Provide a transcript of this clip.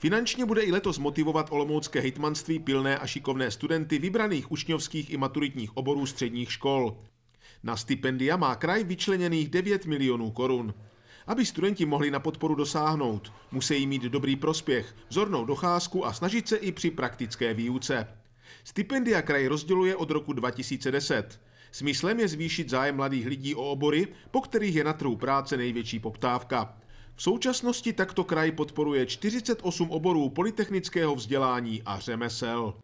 Finančně bude i letos motivovat olomoucké hitmanství pilné a šikovné studenty vybraných učňovských i maturitních oborů středních škol. Na stipendia má kraj vyčleněných 9 milionů korun. Aby studenti mohli na podporu dosáhnout, musí mít dobrý prospěch, vzornou docházku a snažit se i při praktické výuce. Stipendia kraj rozděluje od roku 2010. Smyslem je zvýšit zájem mladých lidí o obory, po kterých je na trhu práce největší poptávka. V současnosti takto kraj podporuje 48 oborů polytechnického vzdělání a řemesel.